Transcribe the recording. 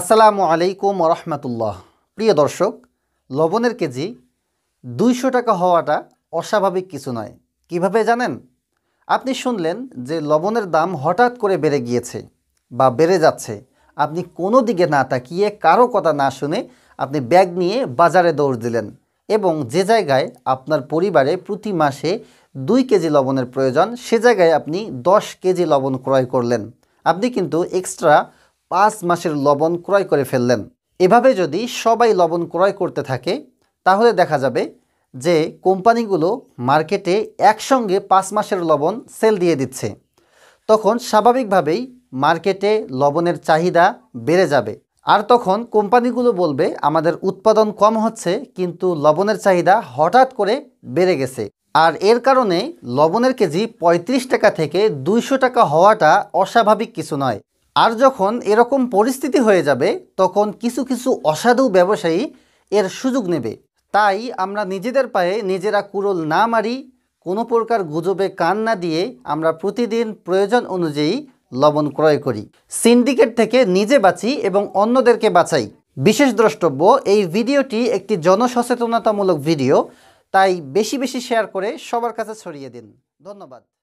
আসসালামু আলাইকুম রহমতুল্লাহ প্রিয় দর্শক লবণের কেজি দুইশো টাকা হওয়াটা অস্বাভাবিক কিছু নয় কিভাবে জানেন আপনি শুনলেন যে লবণের দাম হঠাৎ করে বেড়ে গিয়েছে বা বেড়ে যাচ্ছে আপনি কোনো দিকে না তাকিয়ে কারো কথা না শুনে আপনি ব্যাগ নিয়ে বাজারে দৌড় দিলেন এবং যে জায়গায় আপনার পরিবারে প্রতি মাসে দুই কেজি লবণের প্রয়োজন সে জায়গায় আপনি দশ কেজি লবণ ক্রয় করলেন আপনি কিন্তু এক্সট্রা পাঁচ মাসের লবণ ক্রয় করে ফেললেন এভাবে যদি সবাই লবণ ক্রয় করতে থাকে তাহলে দেখা যাবে যে কোম্পানিগুলো মার্কেটে একসঙ্গে পাঁচ মাসের লবণ সেল দিয়ে দিচ্ছে তখন স্বাভাবিকভাবেই মার্কেটে লবণের চাহিদা বেড়ে যাবে আর তখন কোম্পানিগুলো বলবে আমাদের উৎপাদন কম হচ্ছে কিন্তু লবণের চাহিদা হঠাৎ করে বেড়ে গেছে আর এর কারণে লবণের কেজি ৩৫ টাকা থেকে দুইশো টাকা হওয়াটা অস্বাভাবিক কিছু নয় আর যখন এরকম পরিস্থিতি হয়ে যাবে তখন কিছু কিছু অসাধু ব্যবসায়ী এর সুযোগ নেবে তাই আমরা নিজেদের পায়ে নিজেরা কুরল না মারি কোনো প্রকার গুজবে কান না দিয়ে আমরা প্রতিদিন প্রয়োজন অনুযায়ী লবণ ক্রয় করি সিন্ডিকেট থেকে নিজে বাঁচি এবং অন্যদেরকে বাঁচাই বিশেষ দ্রষ্টব্য এই ভিডিওটি একটি জনসচেতনতামূলক ভিডিও তাই বেশি বেশি শেয়ার করে সবার কাছে ছড়িয়ে দিন ধন্যবাদ